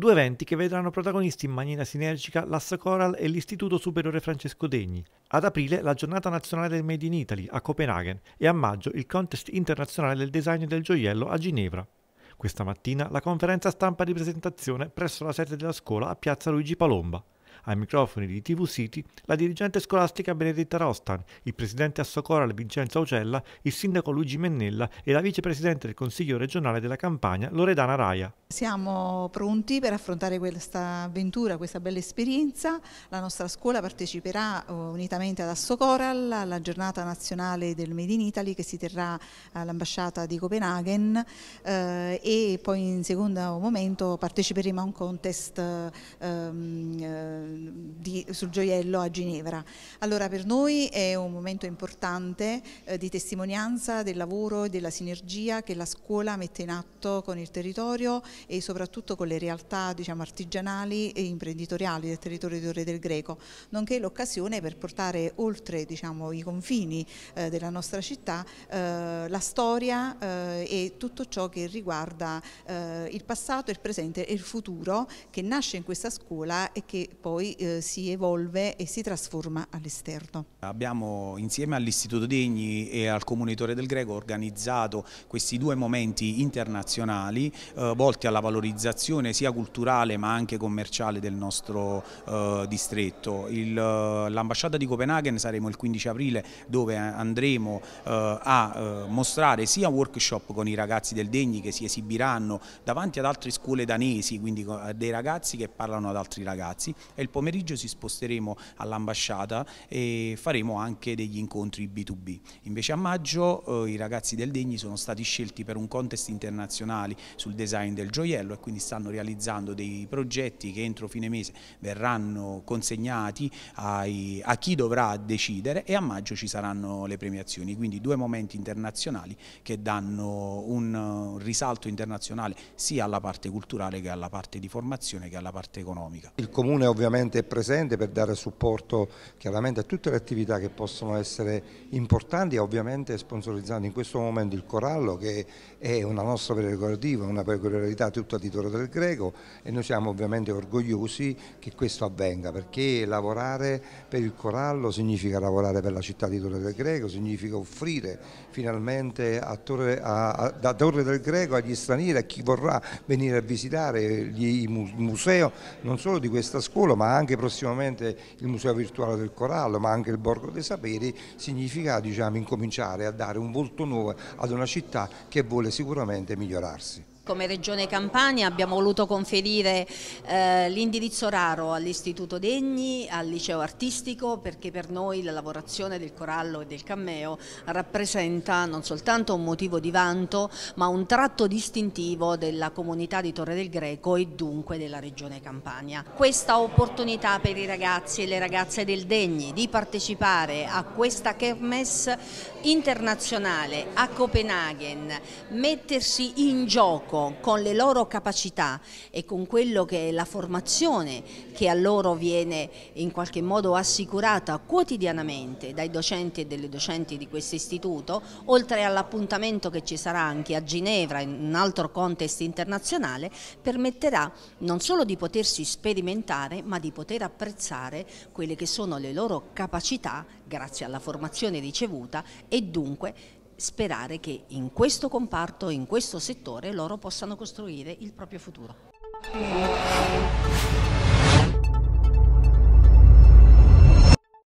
Due eventi che vedranno protagonisti in maniera sinergica l'Assa Coral e l'Istituto Superiore Francesco Degni. Ad aprile la giornata nazionale del Made in Italy a Copenaghen e a maggio il contest internazionale del design del gioiello a Ginevra. Questa mattina la conferenza stampa di presentazione presso la sede della scuola a Piazza Luigi Palomba. Ai microfoni di TV City la dirigente scolastica Benedetta Rostan, il presidente Assocoral Vincenzo Ocella, il sindaco Luigi Mennella e la vicepresidente del Consiglio regionale della Campania Loredana Raia. Siamo pronti per affrontare questa avventura, questa bella esperienza. La nostra scuola parteciperà eh, unitamente ad Assocoral alla giornata nazionale del Made in Italy che si terrà all'ambasciata di Copenaghen eh, e poi in secondo momento parteciperemo a un contest ehm, eh, Ehm, di, sul gioiello a Ginevra. Allora per noi è un momento importante eh, di testimonianza del lavoro e della sinergia che la scuola mette in atto con il territorio e soprattutto con le realtà diciamo, artigianali e imprenditoriali del territorio di Torre del Greco, nonché l'occasione per portare oltre diciamo, i confini eh, della nostra città eh, la storia eh, e tutto ciò che riguarda eh, il passato, il presente e il futuro che nasce in questa scuola e che poi poi eh, si evolve e si trasforma all'esterno. Abbiamo insieme all'Istituto Degni e al Comunitore del Greco organizzato questi due momenti internazionali eh, volti alla valorizzazione sia culturale ma anche commerciale del nostro eh, distretto. Eh, l'ambasciata di Copenaghen saremo il 15 aprile dove andremo eh, a eh, mostrare sia workshop con i ragazzi del Degni che si esibiranno davanti ad altre scuole danesi, quindi dei ragazzi che parlano ad altri ragazzi e il pomeriggio si sposteremo all'ambasciata e faremo anche degli incontri B2B. Invece a maggio eh, i ragazzi del Degni sono stati scelti per un contest internazionale sul design del gioiello e quindi stanno realizzando dei progetti che entro fine mese verranno consegnati ai, a chi dovrà decidere e a maggio ci saranno le premiazioni, quindi due momenti internazionali che danno un eh, risalto internazionale sia alla parte culturale che alla parte di formazione che alla parte economica. Il Comune ovviamente ovviamente è presente per dare supporto chiaramente a tutte le attività che possono essere importanti e ovviamente sponsorizzando in questo momento il Corallo che è una nostra prerogativa, una peculiarità tutta di Toro del Greco e noi siamo ovviamente orgogliosi che questo avvenga perché lavorare per il Corallo significa lavorare per la città di Torre del Greco, significa offrire finalmente a Torre, a, a, da Torre del Greco agli stranieri, a chi vorrà venire a visitare il museo non solo di questa scuola ma anche prossimamente il Museo Virtuale del Corallo, ma anche il Borgo dei Saperi, significa diciamo, incominciare a dare un volto nuovo ad una città che vuole sicuramente migliorarsi. Come Regione Campania abbiamo voluto conferire eh, l'indirizzo raro all'Istituto Degni, al Liceo Artistico, perché per noi la lavorazione del corallo e del cammeo rappresenta non soltanto un motivo di vanto, ma un tratto distintivo della comunità di Torre del Greco e dunque della Regione Campania. Questa opportunità per i ragazzi e le ragazze del Degni di partecipare a questa kermesse internazionale a Copenaghen, mettersi in gioco nuovo con le loro capacità e con quello che è la formazione che a loro viene in qualche modo assicurata quotidianamente dai docenti e delle docenti di questo istituto, oltre all'appuntamento che ci sarà anche a Ginevra in un altro contesto internazionale, permetterà non solo di potersi sperimentare ma di poter apprezzare quelle che sono le loro capacità grazie alla formazione ricevuta e dunque sperare che in questo comparto, in questo settore, loro possano costruire il proprio futuro.